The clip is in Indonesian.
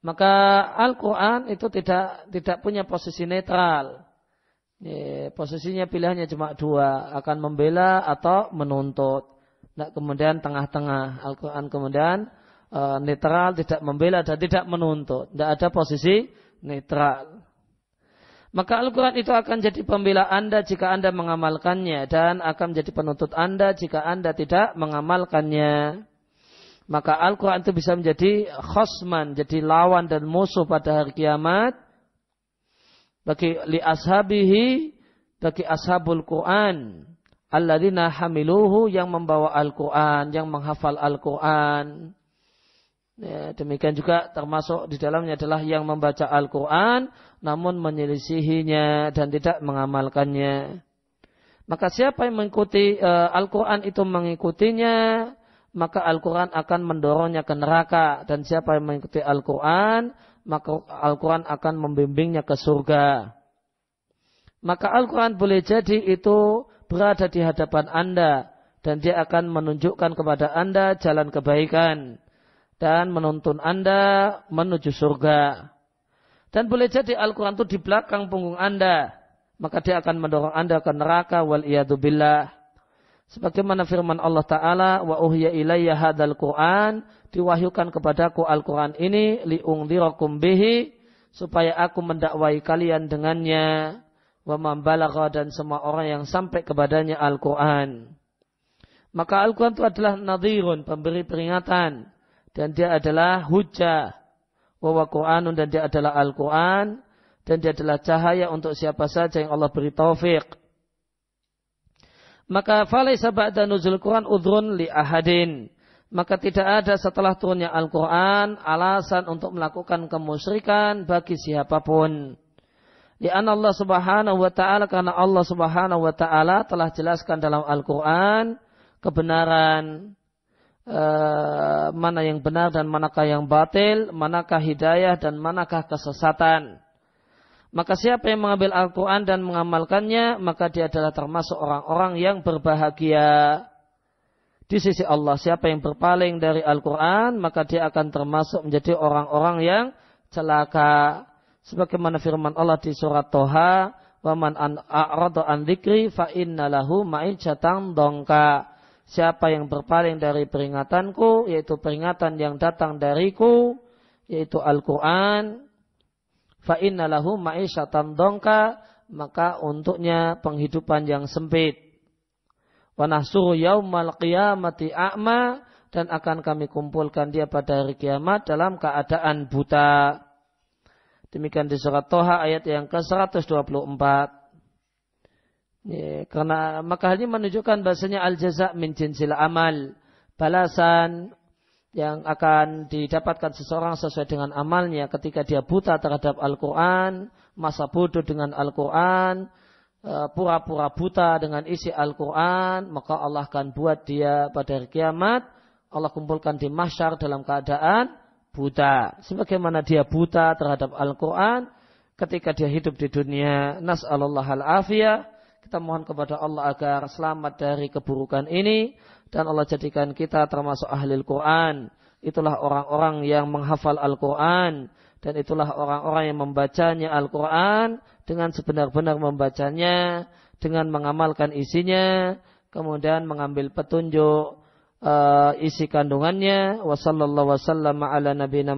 Maka Al-Quran itu tidak tidak punya posisi netral. Posisinya pilihannya cuma dua, akan membela atau menuntut. Nah, kemudian tengah-tengah Al-Quran kemudian e, netral, tidak membela dan tidak menuntut. Tidak ada posisi netral. Maka Al-Quran itu akan jadi pembela Anda jika Anda mengamalkannya dan akan menjadi penuntut Anda jika Anda tidak mengamalkannya maka Al-Quran itu bisa menjadi khosman, jadi lawan dan musuh pada hari kiamat bagi li ashabihi bagi ashabul Quran Alladina hamiluhu yang membawa Al-Quran, yang menghafal Al-Quran. Ya, demikian juga termasuk di dalamnya adalah yang membaca Al-Quran namun menyelisihinya dan tidak mengamalkannya. Maka siapa yang mengikuti e, Al-Quran itu mengikutinya, maka Al-Quran akan mendorongnya ke neraka. Dan siapa yang mengikuti Al-Quran, maka Al-Quran akan membimbingnya ke surga. Maka Al-Quran boleh jadi itu berada di hadapan Anda. Dan dia akan menunjukkan kepada Anda jalan kebaikan. Dan menuntun Anda menuju surga. Dan boleh jadi Al-Quran itu di belakang punggung Anda. Maka dia akan mendorong Anda ke neraka wal billah. Sebagaimana firman Allah Ta'ala, wa uhya ilayya hadal Qur'an, diwahyukan kepadaku Al-Quran ini, liungdirakum bihi, supaya aku mendakwai kalian dengannya, wa mambalaga dan semua orang yang sampai kepadanya Al-Quran. Maka Al-Quran itu adalah nadhirun, pemberi peringatan, dan dia adalah hujah, wa Qur'anun dan dia adalah Al-Quran, dan dia adalah cahaya untuk siapa saja yang Allah beri taufik maka falaisa ba'da nuzul Quran udhrun li ahadin. Maka tidak ada setelah turunnya Al-Quran alasan untuk melakukan kemusyrikan bagi siapapun. Lian Allah subhanahu wa ta'ala karena Allah subhanahu wa ta'ala telah jelaskan dalam Al-Quran kebenaran eh, mana yang benar dan manakah yang batil, manakah hidayah dan manakah kesesatan. Maka siapa yang mengambil Al-Quran dan mengamalkannya, maka dia adalah termasuk orang-orang yang berbahagia. Di sisi Allah, siapa yang berpaling dari Al-Quran, maka dia akan termasuk menjadi orang-orang yang celaka. Sebagaimana firman Allah di surat Toha, وَمَنْ an a'radu ذِكْرِ فَإِنَّ fa inna lahu دَنْكَ dongka. Siapa yang berpaling dari peringatanku, yaitu peringatan yang datang dariku, yaitu Al-Quran, fa inna lahu ma'isyatan dongka maka untuknya penghidupan yang sempit wa nahsuru yaumal qiyamati a'ma dan akan kami kumpulkan dia pada hari kiamat dalam keadaan buta demikian di surat Toha ayat yang ke-124 Ya, karena maka hal ini menunjukkan bahasanya al jaza min jinsil amal. Balasan yang akan didapatkan seseorang sesuai dengan amalnya ketika dia buta terhadap Al-Quran, masa bodoh dengan Al-Quran, e, pura-pura buta dengan isi Al-Quran, maka Allah akan buat dia pada hari kiamat, Allah kumpulkan di mahsyar dalam keadaan buta. Sebagaimana dia buta terhadap Al-Quran, ketika dia hidup di dunia, nas'alallah al-afiyah, kita mohon kepada Allah agar selamat dari keburukan ini dan Allah jadikan kita termasuk ahli Al-Quran. Itulah orang-orang yang menghafal Al-Quran dan itulah orang-orang yang membacanya Al-Quran dengan sebenar-benar membacanya, dengan mengamalkan isinya, kemudian mengambil petunjuk uh, isi kandungannya wa wasallam ala nabiyina